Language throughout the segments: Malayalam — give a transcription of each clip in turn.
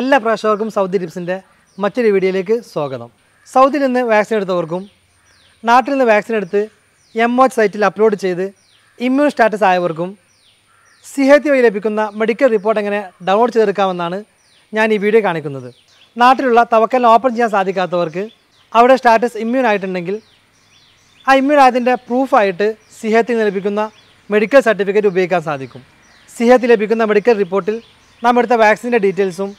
എല്ലാ പ്രേക്ഷകർക്കും സൗദി ടിപ്സിൻ്റെ മറ്റൊരു വീഡിയോയിലേക്ക് സ്വാഗതം സൗദിയിൽ നിന്ന് വാക്സിൻ എടുത്തവർക്കും നാട്ടിൽ നിന്ന് വാക്സിൻ എടുത്ത് എം ഒ സൈറ്റിൽ അപ്ലോഡ് ചെയ്ത് ഇമ്മ്യൂൺ സ്റ്റാറ്റസ് ആയവർക്കും സിഹത്തി വഴി ലഭിക്കുന്ന മെഡിക്കൽ റിപ്പോർട്ട് എങ്ങനെ ഡൗൺലോഡ് ചെയ്തെടുക്കാമെന്നാണ് ഞാൻ ഈ വീഡിയോ കാണിക്കുന്നത് നാട്ടിലുള്ള തവക്കലിന് ഓപ്പൺ ചെയ്യാൻ സാധിക്കാത്തവർക്ക് അവിടെ സ്റ്റാറ്റസ് ഇമ്മ്യൂൺ ആയിട്ടുണ്ടെങ്കിൽ ആ ഇമ്മ്യൂൺ ആയതിൻ്റെ പ്രൂഫായിട്ട് സിഹത്തിൽ നിന്ന് ലഭിക്കുന്ന മെഡിക്കൽ സർട്ടിഫിക്കറ്റ് ഉപയോഗിക്കാൻ സാധിക്കും സിഹത്തിൽ ലഭിക്കുന്ന മെഡിക്കൽ റിപ്പോർട്ടിൽ നാം എടുത്ത വാക്സിൻ്റെ ഡീറ്റെയിൽസും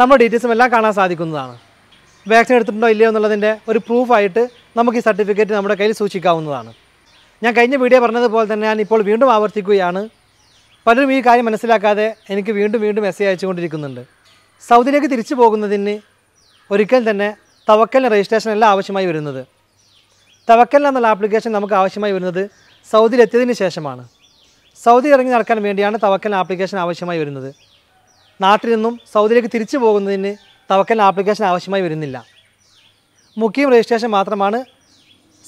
നമ്മുടെ ഡീറ്റെയിൽസും എല്ലാം കാണാൻ സാധിക്കുന്നതാണ് വാക്സിൻ എടുത്തിട്ടുണ്ടോ ഇല്ലയോ എന്നുള്ളതിൻ്റെ ഒരു പ്രൂഫായിട്ട് നമുക്ക് ഈ സർട്ടിഫിക്കറ്റ് നമ്മുടെ കയ്യിൽ സൂക്ഷിക്കാവുന്നതാണ് ഞാൻ കഴിഞ്ഞ വീഡിയോ പറഞ്ഞതുപോലെ തന്നെ ഞാൻ ഇപ്പോൾ വീണ്ടും ആവർത്തിക്കുകയാണ് പലരും ഈ കാര്യം മനസ്സിലാക്കാതെ എനിക്ക് വീണ്ടും വീണ്ടും മെസ്സേജ് അയച്ചുകൊണ്ടിരിക്കുന്നുണ്ട് സൗദിയിലേക്ക് തിരിച്ചു പോകുന്നതിന് ഒരിക്കൽ തന്നെ തവക്കലിന് രജിസ്ട്രേഷൻ അല്ല ആവശ്യമായി വരുന്നത് തവക്കൽ എന്നുള്ള ആപ്ലിക്കേഷൻ നമുക്ക് ആവശ്യമായി വരുന്നത് സൗദിയിലെത്തിയതിന് ശേഷമാണ് സൗദി ഇറങ്ങി നടക്കാൻ വേണ്ടിയാണ് തവക്കൽ ആപ്ലിക്കേഷൻ ആവശ്യമായി വരുന്നത് നാട്ടിൽ നിന്നും സൗദിയിലേക്ക് തിരിച്ചു പോകുന്നതിന് തവക്കൽ ആപ്ലിക്കേഷൻ ആവശ്യമായി വരുന്നില്ല മുഖ്യം രജിസ്ട്രേഷൻ മാത്രമാണ്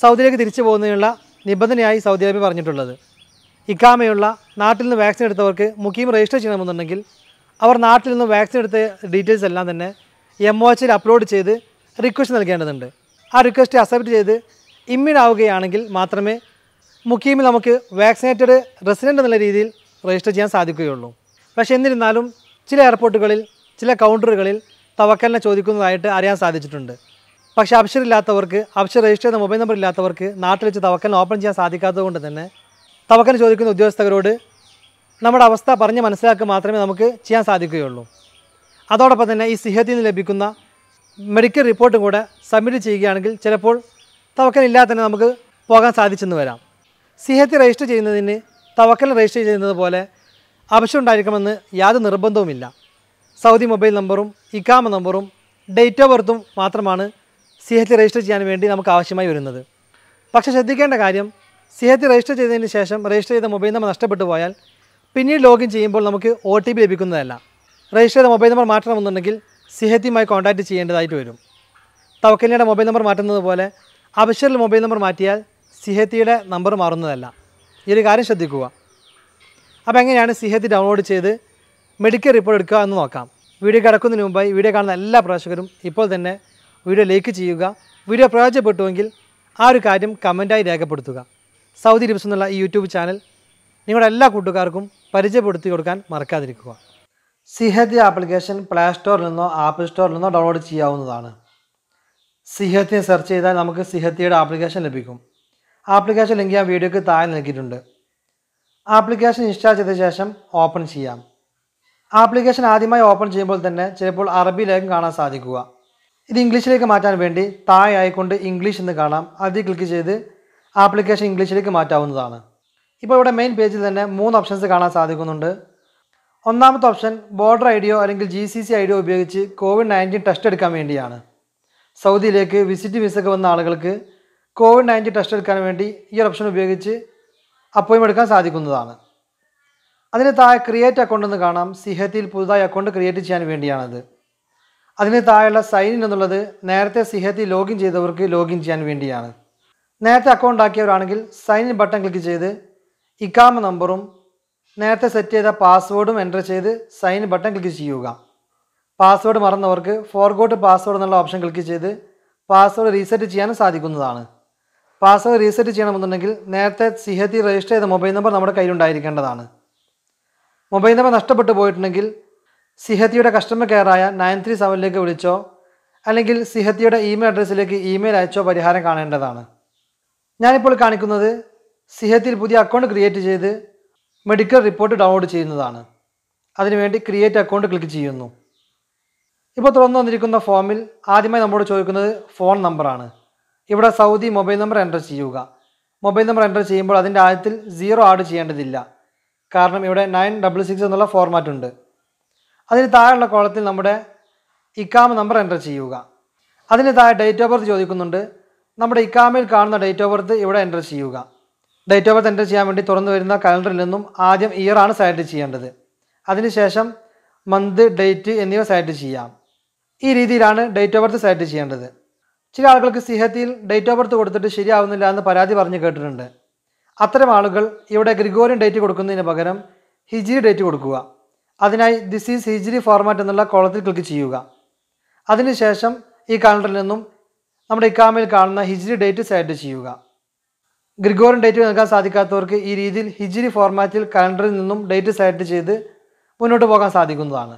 സൗദിയിലേക്ക് തിരിച്ചു പോകുന്നതിനുള്ള നിബന്ധനയായി സൗദി അറേബ്യ പറഞ്ഞിട്ടുള്ളത് ഇക്കാമയുള്ള നാട്ടിൽ നിന്ന് വാക്സിൻ എടുത്തവർക്ക് മുഖ്യം രജിസ്റ്റർ ചെയ്യണമെന്നുണ്ടെങ്കിൽ അവർ നാട്ടിൽ നിന്ന് വാക്സിൻ എടുത്ത ഡീറ്റെയിൽസ് എല്ലാം തന്നെ എം ഒ എച്ചിൽ അപ്ലോഡ് ചെയ്ത് റിക്വസ്റ്റ് നൽകേണ്ടതുണ്ട് ആ റിക്വസ്റ്റ് അക്സെപ്റ്റ് ചെയ്ത് ഇമ്മ്യൂൺ ആവുകയാണെങ്കിൽ മാത്രമേ മുഖ്യമിൽ നമുക്ക് വാക്സിനേറ്റഡ് റെസിഡൻ്റ് എന്നുള്ള രീതിയിൽ രജിസ്റ്റർ ചെയ്യാൻ സാധിക്കുകയുള്ളൂ പക്ഷേ എന്നിരുന്നാലും ചില എയർപോർട്ടുകളിൽ ചില കൗണ്ടറുകളിൽ തവക്കലിനെ ചോദിക്കുന്നതായിട്ട് അറിയാൻ സാധിച്ചിട്ടുണ്ട് പക്ഷേ ഇല്ലാത്തവർക്ക് അപ്ഷർ രജിസ്റ്റർ ചെയ്ത മൊബൈൽ നമ്പർ ഇല്ലാത്തവർക്ക് നാട്ടിൽ വെച്ച് തവക്കലിന് ഓപ്പൺ ചെയ്യാൻ സാധിക്കാത്തതുകൊണ്ട് തന്നെ തവക്കലിന് ചോദിക്കുന്ന ഉദ്യോഗസ്ഥരോട് നമ്മുടെ അവസ്ഥ പറഞ്ഞ് മനസ്സിലാക്കുക മാത്രമേ നമുക്ക് ചെയ്യാൻ സാധിക്കുകയുള്ളൂ അതോടൊപ്പം തന്നെ ഈ സിഹത്തിൽ നിന്ന് ലഭിക്കുന്ന മെഡിക്കൽ റിപ്പോർട്ടും കൂടെ സബ്മിറ്റ് ചെയ്യുകയാണെങ്കിൽ ചിലപ്പോൾ തവക്കലില്ലാതെ തന്നെ നമുക്ക് പോകാൻ സാധിച്ചെന്ന് വരാം സിഹത്തി രജിസ്റ്റർ ചെയ്യുന്നതിന് തവക്കൽ രജിസ്റ്റർ ചെയ്യുന്നത് പോലെ ആവശ്യമുണ്ടായിരിക്കുമെന്ന് യാതൊരു നിർബന്ധവുമില്ല സൗദി മൊബൈൽ നമ്പറും ഇക്കാമ നമ്പറും ഡേറ്റ് ഓഫ് ബർത്തും മാത്രമാണ് സിഹത്തി രജിസ്റ്റർ ചെയ്യാൻ വേണ്ടി നമുക്ക് ആവശ്യമായി വരുന്നത് പക്ഷേ ശ്രദ്ധിക്കേണ്ട കാര്യം സിഹത്തി രജിസ്റ്റർ ചെയ്തതിന് ശേഷം രജിസ്റ്റർ ചെയ്ത മൊബൈൽ നമ്പർ നഷ്ടപ്പെട്ടു പോയാൽ പിന്നീട് ലോഗിൻ ചെയ്യുമ്പോൾ നമുക്ക് ഒ ടി പി ലഭിക്കുന്നതല്ല രജിസ്റ്റർ ചെയ്ത മൊബൈൽ നമ്പർ മാറ്റണമെന്നുണ്ടെങ്കിൽ സിഹത്തിയുമായി കോൺടാക്റ്റ് ചെയ്യേണ്ടതായിട്ട് വരും തവക്കലിയുടെ മൊബൈൽ നമ്പർ മാറ്റുന്നത് പോലെ അബഷറിൽ മൊബൈൽ നമ്പർ മാറ്റിയാൽ സിഹത്തിയുടെ നമ്പർ മാറുന്നതല്ല ഈ ഒരു കാര്യം ശ്രദ്ധിക്കുക അപ്പോൾ എങ്ങനെയാണ് സിഹതി ഡൗൺലോഡ് ചെയ്ത് മെഡിക്കൽ റിപ്പോർട്ട് എടുക്കുക എന്ന് നോക്കാം വീഡിയോ കിടക്കുന്നതിന് മുമ്പായി വീഡിയോ കാണുന്ന എല്ലാ പ്രേക്ഷകരും ഇപ്പോൾ തന്നെ വീഡിയോ ലൈക്ക് ചെയ്യുക വീഡിയോ പ്രയോജനപ്പെട്ടുവെങ്കിൽ ആ ഒരു കാര്യം കമൻറ്റായി രേഖപ്പെടുത്തുക സൗദി ടിപ്സ് എന്നുള്ള ഈ യൂട്യൂബ് ചാനൽ നിങ്ങളുടെ എല്ലാ കൂട്ടുകാർക്കും പരിചയപ്പെടുത്തി കൊടുക്കാൻ മറക്കാതിരിക്കുക സിഹത്ത് ആപ്ലിക്കേഷൻ പ്ലേ സ്റ്റോറിൽ നിന്നോ ആപ്പിൾ സ്റ്റോറിൽ നിന്നോ ഡൗൺലോഡ് ചെയ്യാവുന്നതാണ് സിഹത്തിനെ സെർച്ച് ചെയ്താൽ നമുക്ക് സിഹത്തിയുടെ ആപ്ലിക്കേഷൻ ലഭിക്കും ആപ്ലിക്കേഷൻ ലിങ്ക് ഞാൻ വീഡിയോക്ക് താഴെ നൽകിയിട്ടുണ്ട് ആപ്ലിക്കേഷൻ ഇൻസ്റ്റാൾ ചെയ്ത ശേഷം ഓപ്പൺ ചെയ്യാം ആപ്ലിക്കേഷൻ ആദ്യമായി ഓപ്പൺ ചെയ്യുമ്പോൾ തന്നെ ചിലപ്പോൾ അറബിയിലേക്കും കാണാൻ സാധിക്കുക ഇത് ഇംഗ്ലീഷിലേക്ക് മാറ്റാൻ വേണ്ടി താഴെ ആയിക്കൊണ്ട് ഇംഗ്ലീഷ് എന്ന് കാണാം അതിൽ ക്ലിക്ക് ചെയ്ത് ആപ്ലിക്കേഷൻ ഇംഗ്ലീഷിലേക്ക് മാറ്റാവുന്നതാണ് ഇപ്പോൾ ഇവിടെ മെയിൻ പേജിൽ തന്നെ മൂന്ന് ഓപ്ഷൻസ് കാണാൻ സാധിക്കുന്നുണ്ട് ഒന്നാമത്തെ ഓപ്ഷൻ ബോർഡർ ഐ ഡിയോ അല്ലെങ്കിൽ ജി സി സി ഐ ഡിയോ ഉപയോഗിച്ച് കോവിഡ് നയൻറ്റീൻ ടെസ്റ്റ് എടുക്കാൻ വേണ്ടിയാണ് സൗദിയിലേക്ക് വിസിറ്റ് വിസക്ക് വന്ന ആളുകൾക്ക് കോവിഡ് നയൻറ്റീൻ ടെസ്റ്റ് എടുക്കാൻ വേണ്ടി ഈ ഓപ്ഷൻ ഉപയോഗിച്ച് അപ്പോയിൻമെൻ്റ് എടുക്കാൻ സാധിക്കുന്നതാണ് അതിന് താഴെ ക്രിയേറ്റ് അക്കൗണ്ട് എന്ന് കാണാം സിഹത്തിൽ പുതുതായി അക്കൗണ്ട് ക്രിയേറ്റ് ചെയ്യാൻ വേണ്ടിയാണത് അതിന് താഴെയുള്ള സൈൻ ഇൻ എന്നുള്ളത് നേരത്തെ സിഹത്തിൽ ലോഗിൻ ചെയ്തവർക്ക് ലോഗിൻ ചെയ്യാൻ വേണ്ടിയാണ് നേരത്തെ അക്കൗണ്ട് ആക്കിയവരാണെങ്കിൽ സൈൻ ഇൻ ബട്ടൺ ക്ലിക്ക് ചെയ്ത് ഇക്കാമ നമ്പറും നേരത്തെ സെറ്റ് ചെയ്ത പാസ്വേഡും എൻ്റർ ചെയ്ത് സൈൻ ബട്ടൺ ക്ലിക്ക് ചെയ്യുക പാസ്വേഡ് മറന്നവർക്ക് ഫോർഗോട്ട് പാസ്വേഡ് എന്നുള്ള ഓപ്ഷൻ ക്ലിക്ക് ചെയ്ത് പാസ്വേഡ് റീസെറ്റ് ചെയ്യാനും സാധിക്കുന്നതാണ് പാസ്വേഡ് റീസെറ്റ് ചെയ്യണമെന്നുണ്ടെങ്കിൽ നേരത്തെ സിഹത്തി രജിസ്റ്റർ ചെയ്ത മൊബൈൽ നമ്പർ നമ്മുടെ കയ്യിലുണ്ടായിരിക്കേണ്ടതാണ് മൊബൈൽ നമ്പർ നഷ്ടപ്പെട്ടു പോയിട്ടുണ്ടെങ്കിൽ സിഹത്തിയുടെ കസ്റ്റമർ കെയറായ നയൻ ത്രീ സെവനിലേക്ക് വിളിച്ചോ അല്ലെങ്കിൽ സിഹത്തിയുടെ ഇമെയിൽ അഡ്രസ്സിലേക്ക് ഇമെയിൽ അയച്ചോ പരിഹാരം കാണേണ്ടതാണ് ഞാനിപ്പോൾ കാണിക്കുന്നത് സിഹത്തിൽ പുതിയ അക്കൗണ്ട് ക്രിയേറ്റ് ചെയ്ത് മെഡിക്കൽ റിപ്പോർട്ട് ഡൗൺലോഡ് ചെയ്യുന്നതാണ് അതിനുവേണ്ടി ക്രിയേറ്റ് അക്കൗണ്ട് ക്ലിക്ക് ചെയ്യുന്നു ഇപ്പോൾ തുറന്നു വന്നിരിക്കുന്ന ഫോമിൽ ആദ്യമായി നമ്മോട് ചോദിക്കുന്നത് ഫോൺ നമ്പറാണ് ഇവിടെ സൗദി മൊബൈൽ നമ്പർ എൻ്റർ ചെയ്യുക മൊബൈൽ നമ്പർ എൻ്റർ ചെയ്യുമ്പോൾ അതിൻ്റെ ആദ്യത്തിൽ സീറോ ആഡ് ചെയ്യേണ്ടതില്ല കാരണം ഇവിടെ നയൻ ഡബിൾ സിക്സ് എന്നുള്ള ഫോർമാറ്റ് ഉണ്ട് അതിന് താഴെയുള്ള കോളത്തിൽ നമ്മുടെ ഇക്കാമ നമ്പർ എൻ്റർ ചെയ്യുക അതിന് താഴെ ഡേറ്റ് ഓഫ് ബർത്ത് ചോദിക്കുന്നുണ്ട് നമ്മുടെ ഇക്കാമയിൽ കാണുന്ന ഡേറ്റ് ഓഫ് ബർത്ത് ഇവിടെ എൻ്റർ ചെയ്യുക ഡേറ്റ് ഓഫ് ബർത്ത് എൻ്റർ ചെയ്യാൻ വേണ്ടി തുറന്നു വരുന്ന കലണ്ടറിൽ നിന്നും ആദ്യം ഇയർ ആണ് സെലക്ട് ചെയ്യേണ്ടത് അതിനുശേഷം മന്ത് ഡേറ്റ് എന്നിവ സെലക്ട് ചെയ്യാം ഈ രീതിയിലാണ് ഡേറ്റ് ഓഫ് ബർത്ത് സെലക്ട് ചെയ്യേണ്ടത് ചില ആളുകൾക്ക് സിഹത്തിൽ ഡേറ്റ് ഓഫ് ബർത്ത് കൊടുത്തിട്ട് ശരിയാവുന്നില്ല എന്ന് പരാതി പറഞ്ഞ് കേട്ടിട്ടുണ്ട് അത്തരം ആളുകൾ ഇവിടെ ഗ്രിഗോറിയൻ ഡേറ്റ് കൊടുക്കുന്നതിന് പകരം ഹിജിരി ഡേറ്റ് കൊടുക്കുക അതിനായി ദിസ് ഈസ് ഹിജിരി ഫോർമാറ്റ് എന്നുള്ള കോളത്തിൽ ക്ലിക്ക് ചെയ്യുക അതിനുശേഷം ഈ കാലണ്ടറിൽ നിന്നും നമ്മുടെ ഇക്കാമിൽ കാണുന്ന ഹിജിരി ഡേറ്റ് സെലക്ട് ചെയ്യുക ഗ്രിഗോറിയൻ ഡേറ്റ് നൽകാൻ സാധിക്കാത്തവർക്ക് ഈ രീതിയിൽ ഹിജിരി ഫോർമാറ്റിൽ കാലണ്ടറിൽ നിന്നും ഡേറ്റ് സെലക്ട് ചെയ്ത് മുന്നോട്ട് പോകാൻ സാധിക്കുന്നതാണ്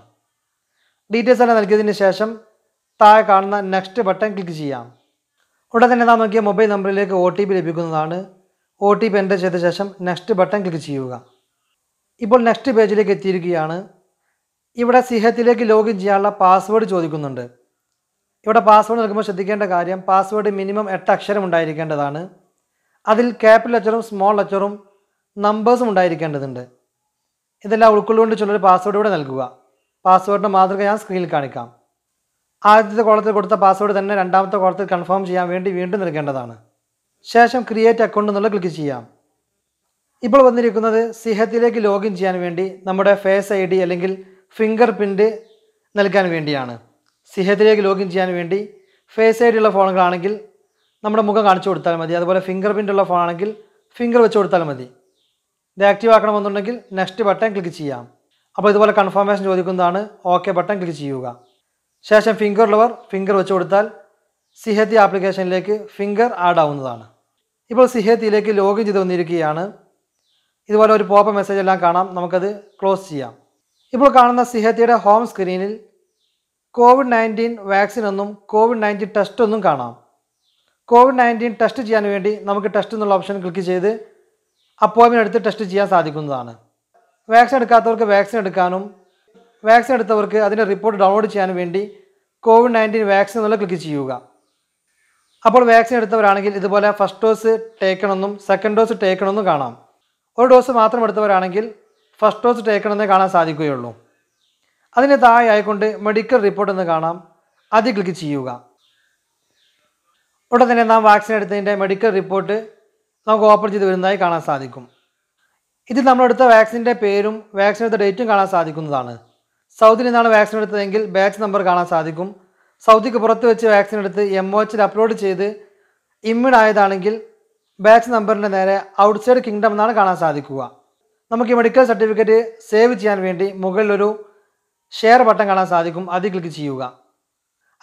ഡീറ്റെയിൽസ് എല്ലാം നൽകിയതിന് ശേഷം താഴെ കാണുന്ന നെക്സ്റ്റ് ബട്ടൺ ക്ലിക്ക് ചെയ്യാം ഉടൻ തന്നെ നാം നോക്കിയ മൊബൈൽ നമ്പറിലേക്ക് ഒ ടി പി ലഭിക്കുന്നതാണ് ഒ ടി പി എൻ്റർ ചെയ്ത ശേഷം നെക്സ്റ്റ് ബട്ടൺ ക്ലിക്ക് ചെയ്യുക ഇപ്പോൾ നെക്സ്റ്റ് പേജിലേക്ക് എത്തിയിരിക്കുകയാണ് ഇവിടെ സിഹത്തിലേക്ക് ലോഗിൻ ചെയ്യാനുള്ള പാസ്വേഡ് ചോദിക്കുന്നുണ്ട് ഇവിടെ പാസ്വേഡ് നൽകുമ്പോൾ ശ്രദ്ധിക്കേണ്ട കാര്യം പാസ്വേഡ് മിനിമം എട്ട് അക്ഷരം ഉണ്ടായിരിക്കേണ്ടതാണ് അതിൽ ക്യാപിറ്റൽ അച്ചറും സ്മോൾ അച്ചറും നമ്പേഴ്സും ഉണ്ടായിരിക്കേണ്ടതുണ്ട് ഇതെല്ലാം ഉൾക്കൊള്ളുകൊണ്ട് ചിലർ പാസ്വേഡ് ഇവിടെ നൽകുക പാസ്വേഡിൻ്റെ മാതൃക ഞാൻ സ്ക്രീനിൽ കാണിക്കാം ആദ്യത്തെ കോളത്തിൽ കൊടുത്ത പാസ്വേഡ് തന്നെ രണ്ടാമത്തെ കോളത്തിൽ കൺഫേം ചെയ്യാൻ വേണ്ടി വീണ്ടും നൽകേണ്ടതാണ് ശേഷം ക്രിയേറ്റ് അക്കൗണ്ട് എന്നുള്ള ക്ലിക്ക് ചെയ്യാം ഇപ്പോൾ വന്നിരിക്കുന്നത് സിഹത്തിലേക്ക് ലോഗിൻ ചെയ്യാൻ വേണ്ടി നമ്മുടെ ഫേസ് ഐ ഡി അല്ലെങ്കിൽ ഫിംഗർ പ്രിൻറ്റ് നൽകാൻ വേണ്ടിയാണ് സിഹത്തിലേക്ക് ലോഗിൻ ചെയ്യാൻ വേണ്ടി ഫേസ് ഐ ഡി ഉള്ള ഫോണുകളാണെങ്കിൽ നമ്മുടെ മുഖം കാണിച്ചു കൊടുത്താൽ മതി അതുപോലെ ഫിംഗർ പ്രിൻ്റ് ഉള്ള ഫോണാണെങ്കിൽ ഫിംഗർ വെച്ച് കൊടുത്താൽ മതി ഇത് ആക്റ്റീവ് ആക്കണമെന്നുണ്ടെങ്കിൽ നെക്സ്റ്റ് ബട്ടൺ ക്ലിക്ക് ചെയ്യാം അപ്പോൾ ഇതുപോലെ കൺഫർമേഷൻ ചോദിക്കുന്നതാണ് ഓക്കെ ബട്ടൺ ക്ലിക്ക് ചെയ്യുക ശേഷം ഫിംഗർ ലവർ ഫിംഗർ വെച്ച് കൊടുത്താൽ സിഹത്തി ആപ്ലിക്കേഷനിലേക്ക് ഫിംഗർ ആഡ് ആവുന്നതാണ് ഇപ്പോൾ സിഹത്തിയിലേക്ക് ലോഗിൻ ചെയ്ത് വന്നിരിക്കുകയാണ് ഇതുപോലെ ഒരു പോപ്പ് മെസ്സേജ് എല്ലാം കാണാം നമുക്കത് ക്ലോസ് ചെയ്യാം ഇപ്പോൾ കാണുന്ന സിഹത്തിയുടെ ഹോം സ്ക്രീനിൽ കോവിഡ് നയൻറ്റീൻ വാക്സിൻ ഒന്നും കോവിഡ് നയൻറ്റീൻ ടെസ്റ്റ് ഒന്നും കാണാം കോവിഡ് നയൻറ്റീൻ ടെസ്റ്റ് ചെയ്യാൻ വേണ്ടി നമുക്ക് ടെസ്റ്റ് എന്നുള്ള ഓപ്ഷൻ ക്ലിക്ക് ചെയ്ത് അപ്പോയിൻമെൻറ്റ് എടുത്ത് ടെസ്റ്റ് ചെയ്യാൻ സാധിക്കുന്നതാണ് വാക്സിൻ എടുക്കാത്തവർക്ക് വാക്സിൻ എടുക്കാനും വാക്സിൻ എടുത്തവർക്ക് അതിൻ്റെ റിപ്പോർട്ട് ഡൗൺലോഡ് ചെയ്യാൻ വേണ്ടി കോവിഡ് നയൻറ്റീൻ വാക്സിൻ എന്നുള്ള ക്ലിക്ക് ചെയ്യുക അപ്പോൾ വാക്സിൻ എടുത്തവരാണെങ്കിൽ ഇതുപോലെ ഫസ്റ്റ് ഡോസ് ടേക്കണമെന്നും സെക്കൻഡ് ഡോസ് ടേക്കണമെന്നും കാണാം ഒരു ഡോസ് മാത്രം എടുത്തവരാണെങ്കിൽ ഫസ്റ്റ് ഡോസ് ടേക്കണമെന്നേ കാണാൻ സാധിക്കുകയുള്ളൂ അതിന് താഴെ ആയിക്കൊണ്ട് മെഡിക്കൽ റിപ്പോർട്ട് എന്ന് കാണാം അത് ക്ലിക്ക് ചെയ്യുക ഉടൻ തന്നെ നാം വാക്സിൻ എടുത്തതിൻ്റെ മെഡിക്കൽ റിപ്പോർട്ട് നമുക്ക് ഓപ്പൺ ചെയ്ത് വരുന്നതായി കാണാൻ സാധിക്കും ഇതിൽ നമ്മളെടുത്ത വാക്സിൻ്റെ പേരും വാക്സിൻ എടുത്ത ഡേറ്റും കാണാൻ സാധിക്കുന്നതാണ് സൗദിയിൽ നിന്നാണ് വാക്സിൻ എടുത്തതെങ്കിൽ ബാച്ച് നമ്പർ കാണാൻ സാധിക്കും സൗദിക്ക് പുറത്ത് വെച്ച് വാക്സിൻ എടുത്ത് എം ഒ എച്ചിൽ അപ്ലോഡ് ചെയ്ത് ഇമ്മിഡ് ആയതാണെങ്കിൽ ബാച്ച് നമ്പറിൻ്റെ നേരെ ഔട്ട്സൈഡ് കിങ്ഡം എന്നാണ് കാണാൻ സാധിക്കുക നമുക്ക് ഈ മെഡിക്കൽ സർട്ടിഫിക്കറ്റ് സേവ് ചെയ്യാൻ വേണ്ടി മുകളിലൊരു ഷെയർ ബട്ടൺ കാണാൻ സാധിക്കും അതിൽ ക്ലിക്ക് ചെയ്യുക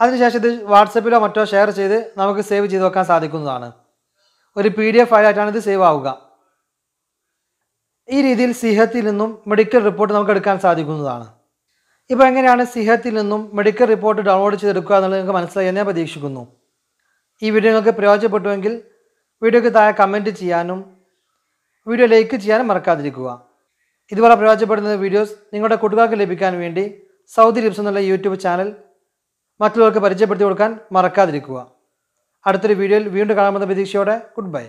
അതിനുശേഷം ഇത് വാട്സപ്പിലോ മറ്റോ ഷെയർ ചെയ്ത് നമുക്ക് സേവ് ചെയ്ത് വെക്കാൻ സാധിക്കുന്നതാണ് ഒരു പി ഡി എഫ് ഫയലായിട്ടാണ് ഇത് സേവ് ആവുക ഈ രീതിയിൽ സിഹത്തിൽ നിന്നും മെഡിക്കൽ റിപ്പോർട്ട് നമുക്ക് എടുക്കാൻ സാധിക്കുന്നതാണ് ഇപ്പോൾ എങ്ങനെയാണ് സിഹത്തിൽ നിന്നും മെഡിക്കൽ റിപ്പോർട്ട് ഡൗൺലോഡ് ചെയ്തെടുക്കുക എന്നുള്ളത് നിങ്ങൾക്ക് മനസ്സിലായി എന്നെ പ്രതീക്ഷിക്കുന്നു ഈ വീഡിയോ നിങ്ങൾക്ക് പ്രയോജനപ്പെട്ടുവെങ്കിൽ വീഡിയോയ്ക്ക് താഴെ കമൻറ്റ് ചെയ്യാനും വീഡിയോ ലൈക്ക് ചെയ്യാനും മറക്കാതിരിക്കുക ഇതുപോലെ പ്രയോജനപ്പെടുന്ന വീഡിയോസ് നിങ്ങളുടെ കൂട്ടുകാർക്ക് ലഭിക്കാൻ വേണ്ടി സൗദി ലിപ്സ് എന്നുള്ള യൂട്യൂബ് ചാനൽ മറ്റുള്ളവർക്ക് പരിചയപ്പെടുത്തി കൊടുക്കാൻ മറക്കാതിരിക്കുക അടുത്തൊരു വീഡിയോയിൽ വീണ്ടും കാണാമെന്ന പ്രതീക്ഷയോടെ ഗുഡ് ബൈ